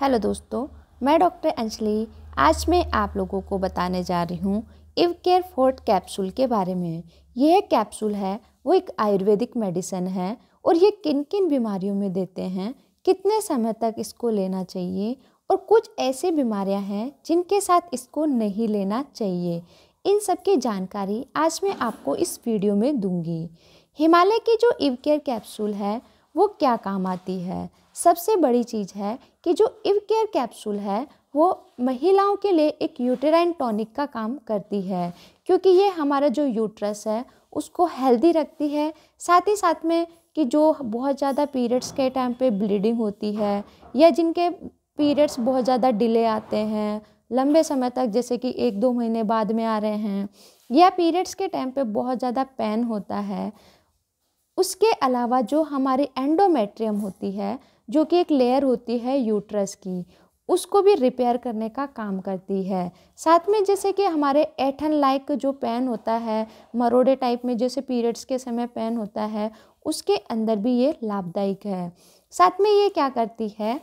hello दोस्तों मैं doctor Anjali आज मैं आप लोगों को बताने जा रही हूँ इव केयर फोर्ट कैप्सूल के बारे में यह कैप्सूल है वो एक आयुर्वेदिक मेडिसन है और ये किन किन बीमारियों में देते हैं कितने समय तक इसको लेना चाहिए और कुछ ऐसे बीमारियां हैं जिनके साथ इसको नहीं लेना चाहिए इन सब की जानकारी आज मैं आपको इस वीडियो में दूंगी हिमालय की जो इव केयर कैप्सूल है वो क्या काम आती है सबसे बड़ी चीज़ है कि जो इव केयर कैप्सूल है वो महिलाओं के लिए एक यूटेराइन टॉनिक का काम करती है क्योंकि ये हमारा जो यूट्रस है उसको हेल्दी रखती है साथ ही साथ में कि जो बहुत ज़्यादा पीरियड्स के टाइम पे ब्लीडिंग होती है या जिनके पीरियड्स बहुत ज़्यादा डिले आते हैं लंबे समय तक जैसे कि एक दो महीने बाद में आ रहे हैं या पीरियड्स के टाइम पे बहुत ज़्यादा पेन होता है उसके अलावा जो हमारी एंडोमेट्रियम होती है जो कि एक लेयर होती है यूट्रस की उसको भी रिपेयर करने का काम करती है साथ में जैसे कि हमारे एठन लाइक जो पेन होता है मरोड़े टाइप में जैसे पीरियड्स के समय पेन होता है उसके अंदर भी ये लाभदायक है साथ में ये क्या करती है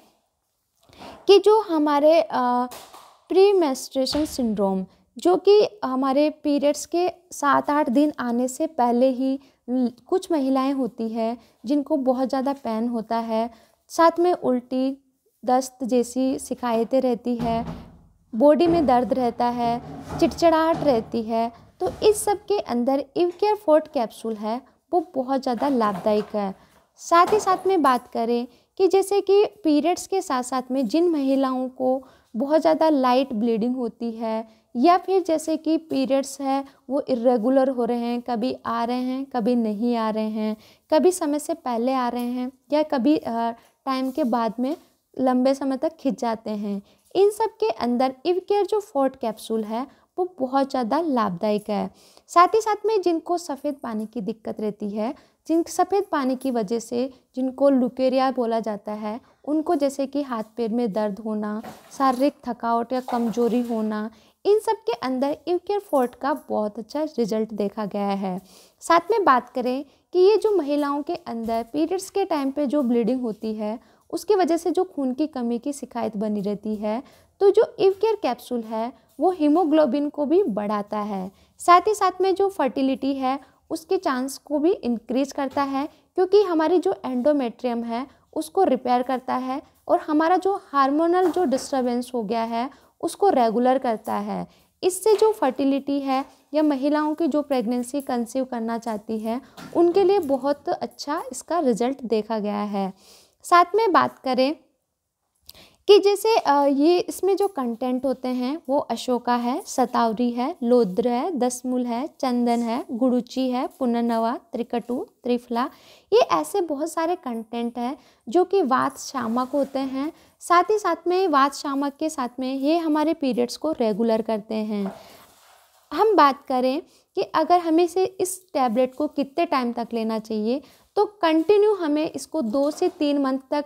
कि जो हमारे प्री मेस्ट्रेशन सिंड्रोम जो कि हमारे पीरियड्स के सात आठ दिन आने से पहले ही कुछ महिलाएं होती है जिनको बहुत ज़्यादा पैन होता है साथ में उल्टी दस्त जैसी शिकायतें रहती है बॉडी में दर्द रहता है चिड़चिड़ाहट रहती है तो इस सब के अंदर इवकेयर फोर्ट कैप्सूल है वो बहुत ज़्यादा लाभदायक है साथ ही साथ में बात करें कि जैसे कि पीरियड्स के साथ साथ में जिन महिलाओं को बहुत ज़्यादा लाइट ब्लीडिंग होती है या फिर जैसे कि पीरियड्स है वो इरेगुलर हो रहे हैं कभी आ रहे हैं कभी नहीं आ रहे हैं कभी समय से पहले आ रहे हैं या कभी टाइम के बाद में लंबे समय तक खिंच जाते हैं इन सब के अंदर इव केयर जो फोर्ट कैप्सूल है वो बहुत ज़्यादा लाभदायक है साथ ही साथ में जिनको सफ़ेद पानी की दिक्कत रहती है जिन सफ़ेद पानी की वजह से जिनको लुकेरिया बोला जाता है उनको जैसे कि हाथ पैर में दर्द होना शारीरिक थकावट या कमजोरी होना इन सब के अंदर इवकेयर फोर्ट का बहुत अच्छा रिजल्ट देखा गया है साथ में बात करें कि ये जो महिलाओं के अंदर पीरियड्स के टाइम पे जो ब्लीडिंग होती है उसकी वजह से जो खून की कमी की शिकायत बनी रहती है तो जो इवकेयर कैप्सूल है वो हीमोग्लोबिन को भी बढ़ाता है साथ ही साथ में जो फर्टिलिटी है उसके चांस को भी इंक्रीज करता है क्योंकि हमारी जो एंडोमेट्रियम है उसको रिपेयर करता है और हमारा जो हार्मोनल जो डिस्टर्बेंस हो गया है उसको रेगुलर करता है इससे जो फर्टिलिटी है या महिलाओं की जो प्रेगनेंसी कंसीव करना चाहती है उनके लिए बहुत अच्छा इसका रिजल्ट देखा गया है साथ में बात करें कि जैसे ये इसमें जो कंटेंट होते हैं वो अशोका है सतावरी है लोद्र है दसमूल है चंदन है गुड़ुची है पुननवा त्रिकटु त्रिफला ये ऐसे बहुत सारे कंटेंट हैं जो कि वात शामक होते हैं साथ ही साथ में वात शामक के साथ में ये हमारे पीरियड्स को रेगुलर करते हैं हम बात करें कि अगर हमें से इस टैबलेट को कितने टाइम तक लेना चाहिए तो कंटिन्यू हमें इसको दो से तीन मंथ तक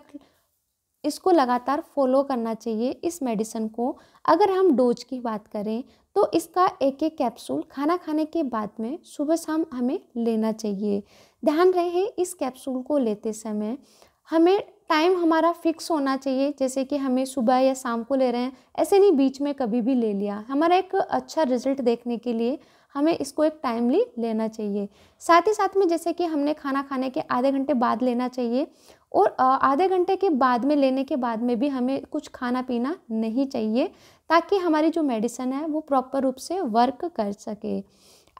इसको लगातार फॉलो करना चाहिए इस मेडिसिन को अगर हम डोज की बात करें तो इसका एक एक कैप्सूल खाना खाने के बाद में सुबह शाम हमें लेना चाहिए ध्यान रहे इस कैप्सूल को लेते समय हमें टाइम हमारा फिक्स होना चाहिए जैसे कि हमें सुबह या शाम को ले रहे हैं ऐसे नहीं बीच में कभी भी ले लिया हमारा एक अच्छा रिजल्ट देखने के लिए हमें इसको एक टाइमली लेना चाहिए साथ ही साथ में जैसे कि हमने खाना खाने के आधे घंटे बाद लेना चाहिए और आधे घंटे के बाद में लेने के बाद में भी हमें कुछ खाना पीना नहीं चाहिए ताकि हमारी जो मेडिसिन है वो प्रॉपर रूप से वर्क कर सके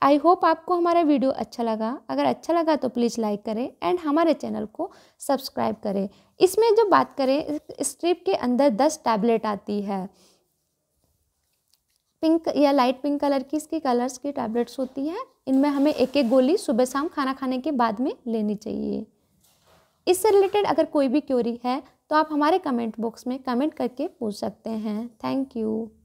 आई होप आपको हमारा वीडियो अच्छा लगा अगर अच्छा लगा तो प्लीज़ लाइक करें एंड हमारे चैनल को सब्सक्राइब करें इसमें जब बात करें स्ट्रिप के अंदर दस टैबलेट आती है पिंक या लाइट पिंक कलर की इसकी कलर्स की टैबलेट्स होती हैं इनमें हमें एक एक गोली सुबह शाम खाना खाने के बाद में लेनी चाहिए इससे रिलेटेड अगर कोई भी क्योरी है तो आप हमारे कमेंट बॉक्स में कमेंट करके पूछ सकते हैं थैंक यू